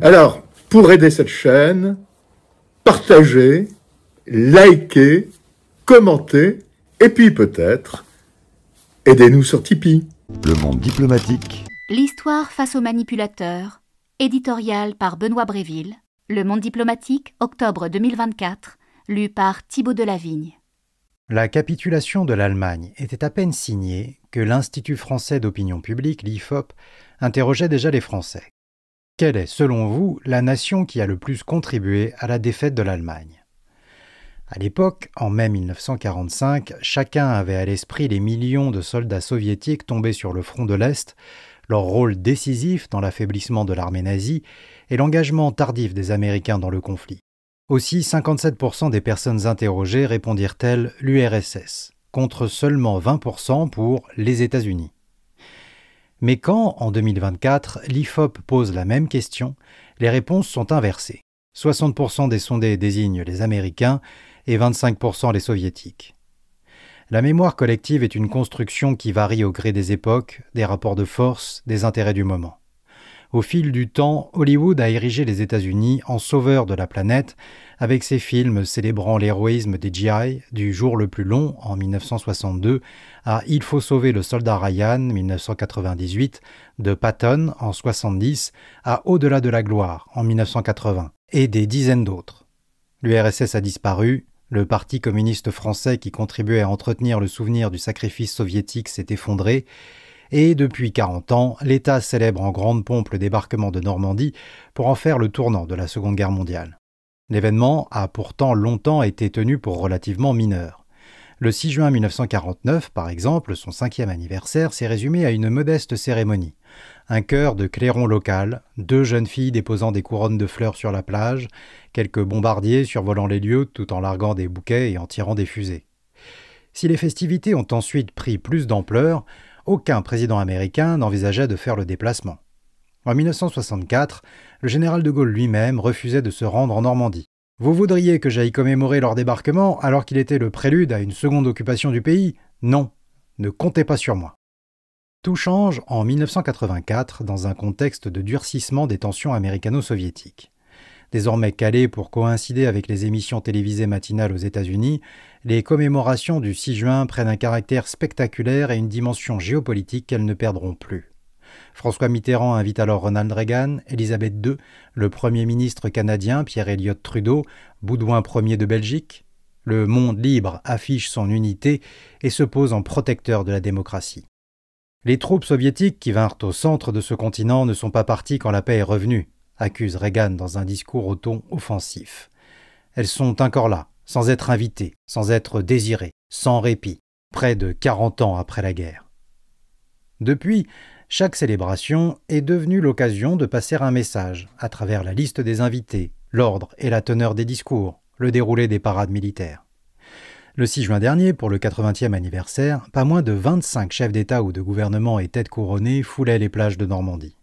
Alors, pour aider cette chaîne, partagez, likez, commentez, et puis peut-être, aidez-nous sur Tipeee. Le monde diplomatique. L'histoire face aux manipulateurs. Éditorial par Benoît Bréville. Le monde diplomatique, octobre 2024. Lu par Thibaut Delavigne. La capitulation de l'Allemagne était à peine signée que l'Institut français d'opinion publique, l'IFOP, interrogeait déjà les Français. Quelle est, selon vous, la nation qui a le plus contribué à la défaite de l'Allemagne À l'époque, en mai 1945, chacun avait à l'esprit les millions de soldats soviétiques tombés sur le front de l'Est, leur rôle décisif dans l'affaiblissement de l'armée nazie et l'engagement tardif des Américains dans le conflit. Aussi, 57% des personnes interrogées répondirent-elles l'URSS, contre seulement 20% pour les États-Unis. Mais quand, en 2024, l'IFOP pose la même question, les réponses sont inversées. 60% des sondés désignent les Américains et 25% les Soviétiques. La mémoire collective est une construction qui varie au gré des époques, des rapports de force, des intérêts du moment. Au fil du temps, Hollywood a érigé les États-Unis en sauveur de la planète avec ses films célébrant l'héroïsme des GI, du jour le plus long en 1962 à Il faut sauver le soldat Ryan 1998, de Patton en 70 à Au-delà de la gloire en 1980, et des dizaines d'autres. L'URSS a disparu, le Parti communiste français qui contribuait à entretenir le souvenir du sacrifice soviétique s'est effondré, et depuis 40 ans, l'État célèbre en grande pompe le débarquement de Normandie pour en faire le tournant de la Seconde Guerre mondiale. L'événement a pourtant longtemps été tenu pour relativement mineur. Le 6 juin 1949, par exemple, son cinquième anniversaire s'est résumé à une modeste cérémonie. Un chœur de clairons local, deux jeunes filles déposant des couronnes de fleurs sur la plage, quelques bombardiers survolant les lieux tout en larguant des bouquets et en tirant des fusées. Si les festivités ont ensuite pris plus d'ampleur, aucun président américain n'envisageait de faire le déplacement. En 1964, le général de Gaulle lui-même refusait de se rendre en Normandie. Vous voudriez que j'aille commémorer leur débarquement alors qu'il était le prélude à une seconde occupation du pays Non, ne comptez pas sur moi. Tout change en 1984 dans un contexte de durcissement des tensions américano-soviétiques. Désormais calées pour coïncider avec les émissions télévisées matinales aux États-Unis, les commémorations du 6 juin prennent un caractère spectaculaire et une dimension géopolitique qu'elles ne perdront plus. François Mitterrand invite alors Ronald Reagan, Elisabeth II, le Premier ministre canadien Pierre Elliott Trudeau, Boudouin Ier de Belgique. Le monde libre affiche son unité et se pose en protecteur de la démocratie. Les troupes soviétiques qui vinrent au centre de ce continent ne sont pas parties quand la paix est revenue, accuse Reagan dans un discours au ton offensif. Elles sont encore là, sans être invitées, sans être désirées, sans répit, près de 40 ans après la guerre. Depuis, chaque célébration est devenue l'occasion de passer un message à travers la liste des invités, l'ordre et la teneur des discours, le déroulé des parades militaires. Le 6 juin dernier, pour le 80e anniversaire, pas moins de 25 chefs d'État ou de gouvernement et têtes couronnées foulaient les plages de Normandie.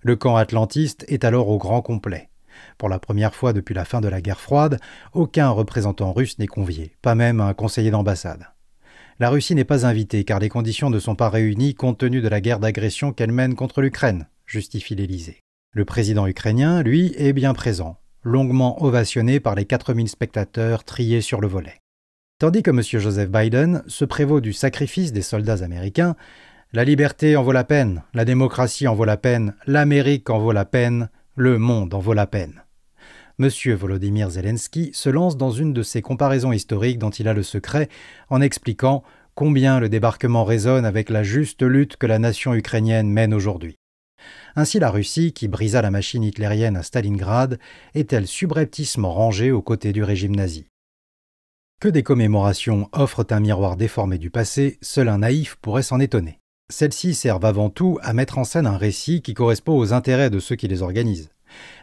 Le camp atlantiste est alors au grand complet. Pour la première fois depuis la fin de la guerre froide, aucun représentant russe n'est convié, pas même un conseiller d'ambassade la Russie n'est pas invitée car les conditions ne sont pas réunies compte tenu de la guerre d'agression qu'elle mène contre l'Ukraine, justifie l'Élysée. Le président ukrainien, lui, est bien présent, longuement ovationné par les 4000 spectateurs triés sur le volet. Tandis que M. Joseph Biden se prévaut du sacrifice des soldats américains, la liberté en vaut la peine, la démocratie en vaut la peine, l'Amérique en vaut la peine, le monde en vaut la peine. M. Volodymyr Zelensky se lance dans une de ces comparaisons historiques dont il a le secret en expliquant combien le débarquement résonne avec la juste lutte que la nation ukrainienne mène aujourd'hui. Ainsi la Russie, qui brisa la machine hitlérienne à Stalingrad, est-elle subrepticement rangée aux côtés du régime nazi Que des commémorations offrent un miroir déformé du passé, seul un naïf pourrait s'en étonner. Celles-ci servent avant tout à mettre en scène un récit qui correspond aux intérêts de ceux qui les organisent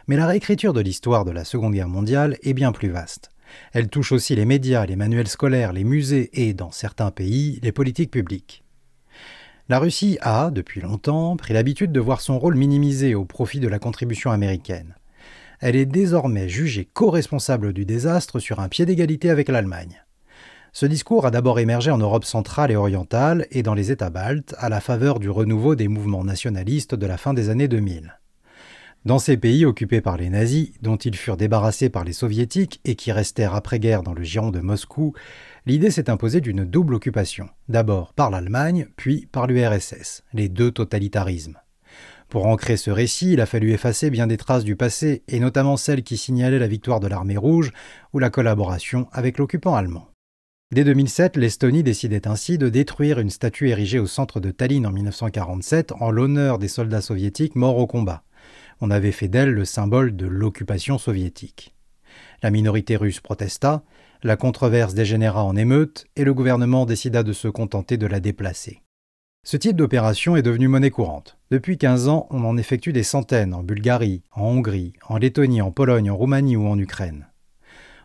mais la réécriture de l'histoire de la Seconde Guerre mondiale est bien plus vaste. Elle touche aussi les médias, les manuels scolaires, les musées et, dans certains pays, les politiques publiques. La Russie a, depuis longtemps, pris l'habitude de voir son rôle minimisé au profit de la contribution américaine. Elle est désormais jugée co-responsable du désastre sur un pied d'égalité avec l'Allemagne. Ce discours a d'abord émergé en Europe centrale et orientale et dans les États baltes à la faveur du renouveau des mouvements nationalistes de la fin des années 2000. Dans ces pays occupés par les nazis, dont ils furent débarrassés par les soviétiques et qui restèrent après-guerre dans le giron de Moscou, l'idée s'est imposée d'une double occupation, d'abord par l'Allemagne, puis par l'URSS, les deux totalitarismes. Pour ancrer ce récit, il a fallu effacer bien des traces du passé, et notamment celles qui signalaient la victoire de l'armée rouge ou la collaboration avec l'occupant allemand. Dès 2007, l'Estonie décidait ainsi de détruire une statue érigée au centre de Tallinn en 1947 en l'honneur des soldats soviétiques morts au combat on avait fait d'elle le symbole de l'occupation soviétique. La minorité russe protesta, la controverse dégénéra en émeute et le gouvernement décida de se contenter de la déplacer. Ce type d'opération est devenu monnaie courante. Depuis 15 ans, on en effectue des centaines en Bulgarie, en Hongrie, en Lettonie, en Pologne, en Roumanie ou en Ukraine.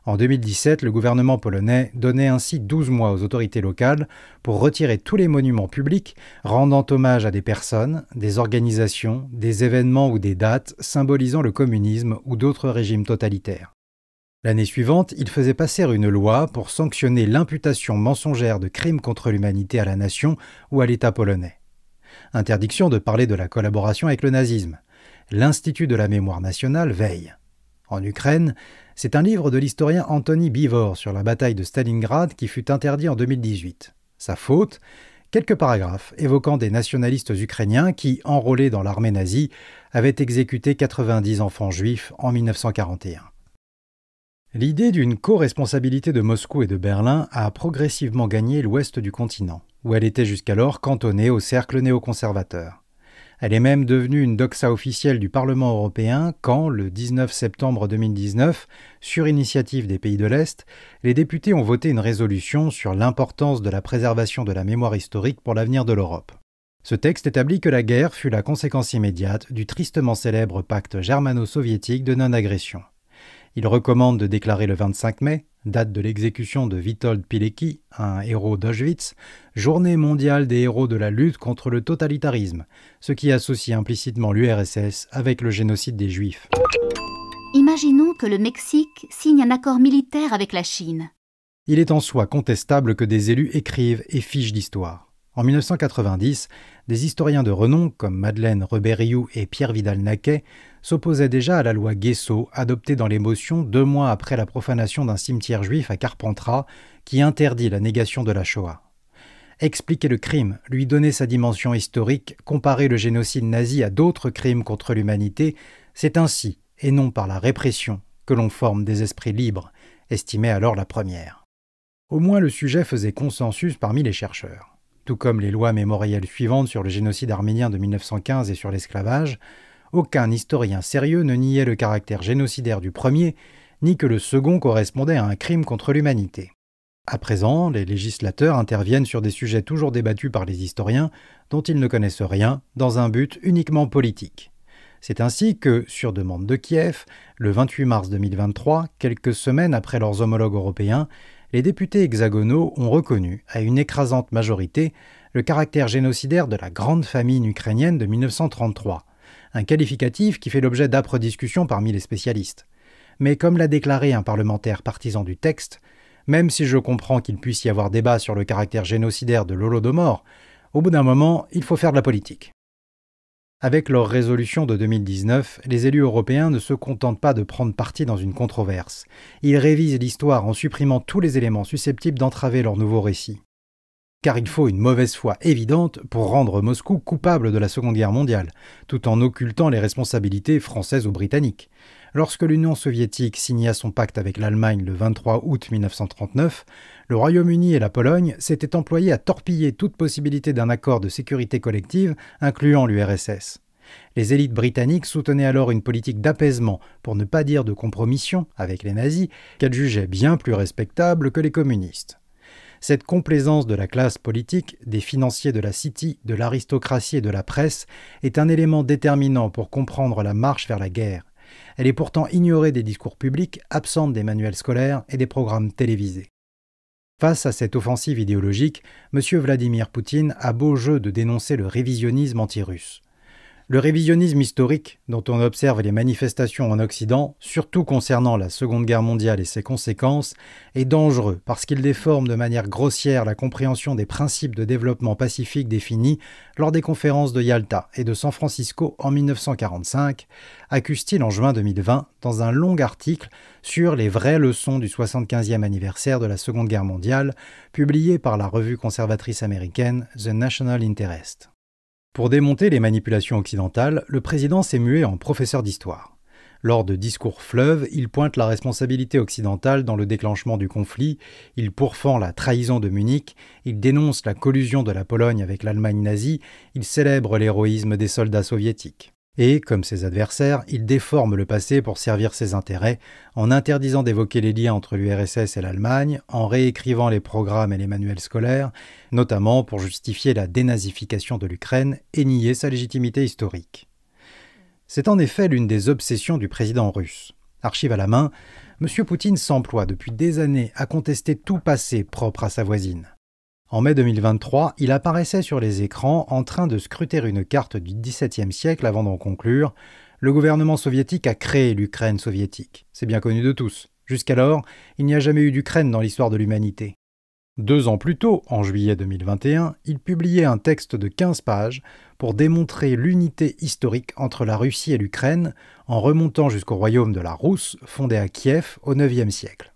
En 2017, le gouvernement polonais donnait ainsi 12 mois aux autorités locales pour retirer tous les monuments publics rendant hommage à des personnes, des organisations, des événements ou des dates symbolisant le communisme ou d'autres régimes totalitaires. L'année suivante, il faisait passer une loi pour sanctionner l'imputation mensongère de crimes contre l'humanité à la nation ou à l'État polonais. Interdiction de parler de la collaboration avec le nazisme. L'Institut de la mémoire nationale veille. En Ukraine, c'est un livre de l'historien Anthony Bivor sur la bataille de Stalingrad qui fut interdit en 2018. Sa faute Quelques paragraphes évoquant des nationalistes ukrainiens qui, enrôlés dans l'armée nazie, avaient exécuté 90 enfants juifs en 1941. L'idée d'une co-responsabilité de Moscou et de Berlin a progressivement gagné l'ouest du continent, où elle était jusqu'alors cantonnée au cercle néoconservateur. Elle est même devenue une doxa officielle du Parlement européen quand, le 19 septembre 2019, sur initiative des pays de l'Est, les députés ont voté une résolution sur l'importance de la préservation de la mémoire historique pour l'avenir de l'Europe. Ce texte établit que la guerre fut la conséquence immédiate du tristement célèbre pacte germano-soviétique de non-agression. Il recommande de déclarer le 25 mai, date de l'exécution de Witold Pilecki, un héros d'Auschwitz, journée mondiale des héros de la lutte contre le totalitarisme, ce qui associe implicitement l'URSS avec le génocide des Juifs. Imaginons que le Mexique signe un accord militaire avec la Chine. Il est en soi contestable que des élus écrivent et fichent d'histoire. En 1990, des historiens de renom comme Madeleine Rebérioux et Pierre Vidal-Naquet s'opposaient déjà à la loi Guesso, adoptée dans l'émotion deux mois après la profanation d'un cimetière juif à Carpentras, qui interdit la négation de la Shoah. Expliquer le crime, lui donner sa dimension historique, comparer le génocide nazi à d'autres crimes contre l'humanité, c'est ainsi, et non par la répression, que l'on forme des esprits libres, estimait alors la première. Au moins le sujet faisait consensus parmi les chercheurs tout comme les lois mémorielles suivantes sur le génocide arménien de 1915 et sur l'esclavage, aucun historien sérieux ne niait le caractère génocidaire du premier, ni que le second correspondait à un crime contre l'humanité. À présent, les législateurs interviennent sur des sujets toujours débattus par les historiens, dont ils ne connaissent rien, dans un but uniquement politique. C'est ainsi que, sur demande de Kiev, le 28 mars 2023, quelques semaines après leurs homologues européens, les députés hexagonaux ont reconnu, à une écrasante majorité, le caractère génocidaire de la grande famine ukrainienne de 1933, un qualificatif qui fait l'objet d'âpres discussions parmi les spécialistes. Mais comme l'a déclaré un parlementaire partisan du texte, même si je comprends qu'il puisse y avoir débat sur le caractère génocidaire de l'Holodomor, au bout d'un moment, il faut faire de la politique. Avec leur résolution de 2019, les élus européens ne se contentent pas de prendre parti dans une controverse. Ils révisent l'histoire en supprimant tous les éléments susceptibles d'entraver leur nouveau récit. Car il faut une mauvaise foi évidente pour rendre Moscou coupable de la Seconde Guerre mondiale, tout en occultant les responsabilités françaises ou britanniques. Lorsque l'Union soviétique signa son pacte avec l'Allemagne le 23 août 1939, le Royaume-Uni et la Pologne s'étaient employés à torpiller toute possibilité d'un accord de sécurité collective incluant l'URSS. Les élites britanniques soutenaient alors une politique d'apaisement, pour ne pas dire de compromission, avec les nazis, qu'elles jugeaient bien plus respectable que les communistes. Cette complaisance de la classe politique, des financiers de la City, de l'aristocratie et de la presse est un élément déterminant pour comprendre la marche vers la guerre. Elle est pourtant ignorée des discours publics, absente des manuels scolaires et des programmes télévisés. Face à cette offensive idéologique, M. Vladimir Poutine a beau jeu de dénoncer le révisionnisme anti-russe. Le révisionnisme historique dont on observe les manifestations en Occident, surtout concernant la Seconde Guerre mondiale et ses conséquences, est dangereux parce qu'il déforme de manière grossière la compréhension des principes de développement pacifique définis lors des conférences de Yalta et de San Francisco en 1945, accuse-t-il en juin 2020 dans un long article sur les vraies leçons du 75e anniversaire de la Seconde Guerre mondiale, publié par la revue conservatrice américaine The National Interest. Pour démonter les manipulations occidentales, le président s'est mué en professeur d'histoire. Lors de discours fleuves, il pointe la responsabilité occidentale dans le déclenchement du conflit, il pourfend la trahison de Munich, il dénonce la collusion de la Pologne avec l'Allemagne nazie, il célèbre l'héroïsme des soldats soviétiques et, comme ses adversaires, il déforme le passé pour servir ses intérêts, en interdisant d'évoquer les liens entre l'URSS et l'Allemagne, en réécrivant les programmes et les manuels scolaires, notamment pour justifier la dénazification de l'Ukraine et nier sa légitimité historique. C'est en effet l'une des obsessions du président russe. Archive à la main, M. Poutine s'emploie depuis des années à contester tout passé propre à sa voisine. En mai 2023, il apparaissait sur les écrans en train de scruter une carte du XVIIe siècle avant d'en conclure. Le gouvernement soviétique a créé l'Ukraine soviétique. C'est bien connu de tous. Jusqu'alors, il n'y a jamais eu d'Ukraine dans l'histoire de l'humanité. Deux ans plus tôt, en juillet 2021, il publiait un texte de 15 pages pour démontrer l'unité historique entre la Russie et l'Ukraine en remontant jusqu'au royaume de la Rousse, fondé à Kiev au IXe siècle.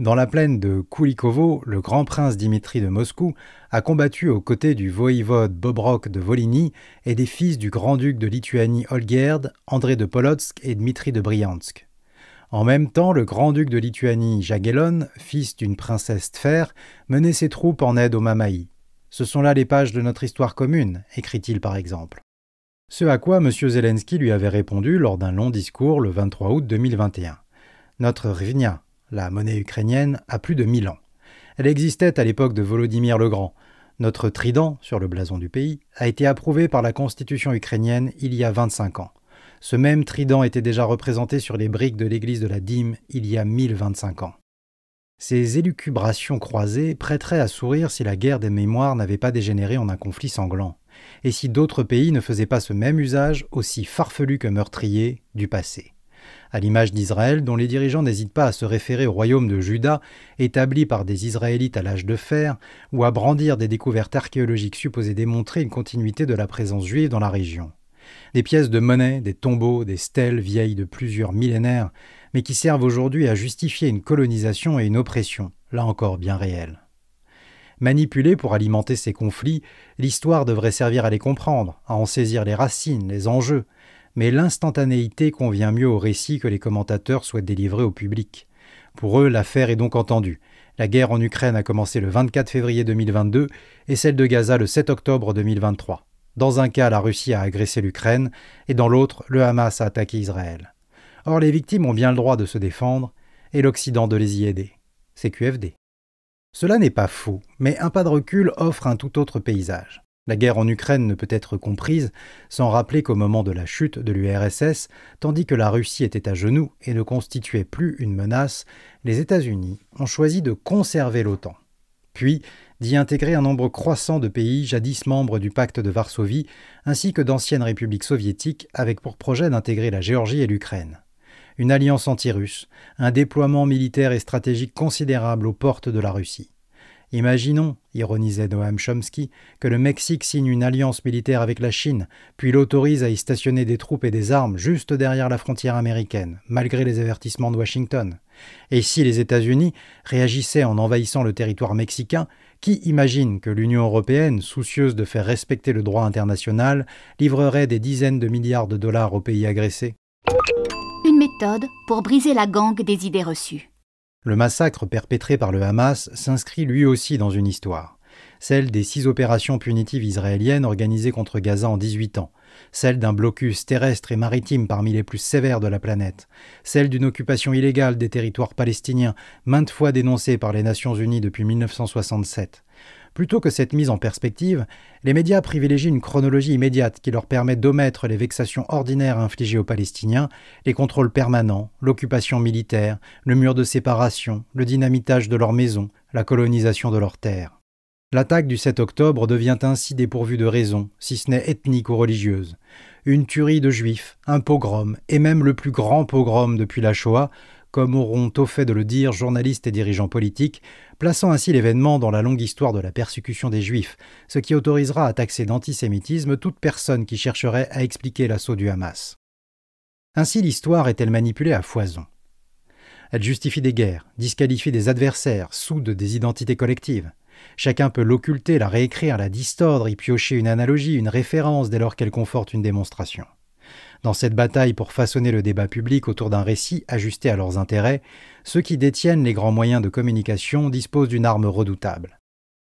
Dans la plaine de Kulikovo, le grand prince Dimitri de Moscou a combattu aux côtés du voïvode Bobrok de Voligny et des fils du grand-duc de Lituanie Olgerd, André de Polotsk et Dmitri de Briansk. En même temps, le grand-duc de Lituanie Jagellon, fils d'une princesse Tfer, menait ses troupes en aide aux Mamaï. Ce sont là les pages de notre histoire commune, écrit-il par exemple. Ce à quoi M. Zelensky lui avait répondu lors d'un long discours le 23 août 2021. Notre Rivnia, la monnaie ukrainienne, a plus de 1000 ans. Elle existait à l'époque de Volodymyr le Grand. Notre trident, sur le blason du pays, a été approuvé par la constitution ukrainienne il y a 25 ans. Ce même trident était déjà représenté sur les briques de l'église de la Dîme il y a 1025 ans. Ces élucubrations croisées prêteraient à sourire si la guerre des mémoires n'avait pas dégénéré en un conflit sanglant, et si d'autres pays ne faisaient pas ce même usage, aussi farfelu que meurtrier, du passé à l'image d'Israël, dont les dirigeants n'hésitent pas à se référer au royaume de Juda, établi par des Israélites à l'âge de fer, ou à brandir des découvertes archéologiques supposées démontrer une continuité de la présence juive dans la région. Des pièces de monnaie, des tombeaux, des stèles vieilles de plusieurs millénaires, mais qui servent aujourd'hui à justifier une colonisation et une oppression, là encore bien réelles. Manipulée pour alimenter ces conflits, l'histoire devrait servir à les comprendre, à en saisir les racines, les enjeux, mais l'instantanéité convient mieux au récit que les commentateurs souhaitent délivrer au public. Pour eux, l'affaire est donc entendue. La guerre en Ukraine a commencé le 24 février 2022 et celle de Gaza le 7 octobre 2023. Dans un cas, la Russie a agressé l'Ukraine et dans l'autre, le Hamas a attaqué Israël. Or, les victimes ont bien le droit de se défendre et l'Occident de les y aider. C'est QFD. Cela n'est pas faux, mais un pas de recul offre un tout autre paysage. La guerre en Ukraine ne peut être comprise sans rappeler qu'au moment de la chute de l'URSS, tandis que la Russie était à genoux et ne constituait plus une menace, les États-Unis ont choisi de conserver l'OTAN, puis d'y intégrer un nombre croissant de pays jadis membres du pacte de Varsovie, ainsi que d'anciennes républiques soviétiques avec pour projet d'intégrer la Géorgie et l'Ukraine une alliance anti-russe, un déploiement militaire et stratégique considérable aux portes de la Russie. Imaginons, ironisait Noam Chomsky, que le Mexique signe une alliance militaire avec la Chine, puis l'autorise à y stationner des troupes et des armes juste derrière la frontière américaine, malgré les avertissements de Washington. Et si les États-Unis réagissaient en envahissant le territoire mexicain, qui imagine que l'Union européenne, soucieuse de faire respecter le droit international, livrerait des dizaines de milliards de dollars aux pays agressés Une méthode pour briser la gangue des idées reçues. Le massacre perpétré par le Hamas s'inscrit lui aussi dans une histoire, celle des six opérations punitives israéliennes organisées contre Gaza en 18 ans, celle d'un blocus terrestre et maritime parmi les plus sévères de la planète, celle d'une occupation illégale des territoires palestiniens maintes fois dénoncée par les Nations Unies depuis 1967, Plutôt que cette mise en perspective, les médias privilégient une chronologie immédiate qui leur permet d'omettre les vexations ordinaires infligées aux Palestiniens, les contrôles permanents, l'occupation militaire, le mur de séparation, le dynamitage de leurs maisons, la colonisation de leurs terres. L'attaque du 7 octobre devient ainsi dépourvue de raison, si ce n'est ethnique ou religieuse. Une tuerie de juifs, un pogrom, et même le plus grand pogrom depuis la Shoah, comme auront au fait de le dire journalistes et dirigeants politiques, plaçant ainsi l'événement dans la longue histoire de la persécution des Juifs, ce qui autorisera à taxer d'antisémitisme toute personne qui chercherait à expliquer l'assaut du Hamas. Ainsi l'histoire est-elle manipulée à foison. Elle justifie des guerres, disqualifie des adversaires, soude des identités collectives. Chacun peut l'occulter, la réécrire, la distordre, y piocher une analogie, une référence dès lors qu'elle conforte une démonstration. Dans cette bataille pour façonner le débat public autour d'un récit ajusté à leurs intérêts, ceux qui détiennent les grands moyens de communication disposent d'une arme redoutable.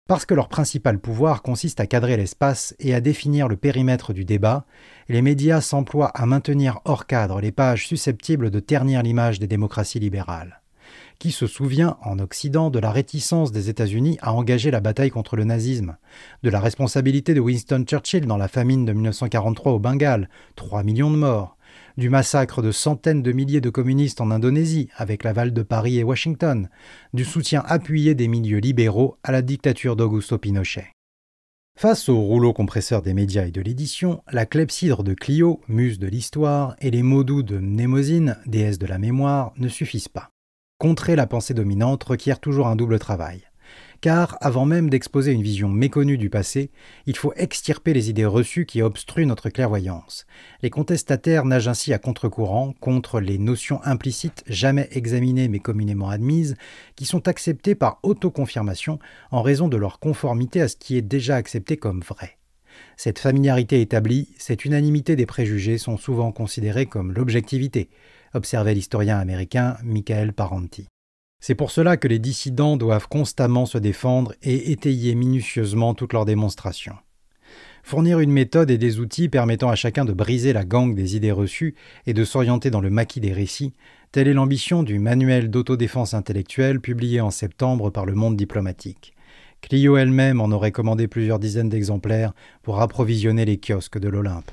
Parce que leur principal pouvoir consiste à cadrer l'espace et à définir le périmètre du débat, les médias s'emploient à maintenir hors cadre les pages susceptibles de ternir l'image des démocraties libérales. Qui se souvient, en Occident, de la réticence des États-Unis à engager la bataille contre le nazisme De la responsabilité de Winston Churchill dans la famine de 1943 au Bengale, 3 millions de morts du massacre de centaines de milliers de communistes en Indonésie avec l'aval de Paris et Washington, du soutien appuyé des milieux libéraux à la dictature d'Augusto Pinochet. Face au rouleau compresseur des médias et de l'édition, la clepsydre de Clio, muse de l'histoire, et les mots doux de Mnemosyne, déesse de la mémoire, ne suffisent pas. Contrer la pensée dominante requiert toujours un double travail. Car avant même d'exposer une vision méconnue du passé, il faut extirper les idées reçues qui obstruent notre clairvoyance. Les contestataires nagent ainsi à contre-courant contre les notions implicites jamais examinées mais communément admises, qui sont acceptées par autoconfirmation en raison de leur conformité à ce qui est déjà accepté comme vrai. Cette familiarité établie, cette unanimité des préjugés sont souvent considérées comme l'objectivité, observait l'historien américain Michael Parenti. C'est pour cela que les dissidents doivent constamment se défendre et étayer minutieusement toutes leurs démonstrations. Fournir une méthode et des outils permettant à chacun de briser la gangue des idées reçues et de s'orienter dans le maquis des récits, telle est l'ambition du manuel d'autodéfense intellectuelle publié en septembre par le monde diplomatique. Clio elle-même en aurait commandé plusieurs dizaines d'exemplaires pour approvisionner les kiosques de l'Olympe.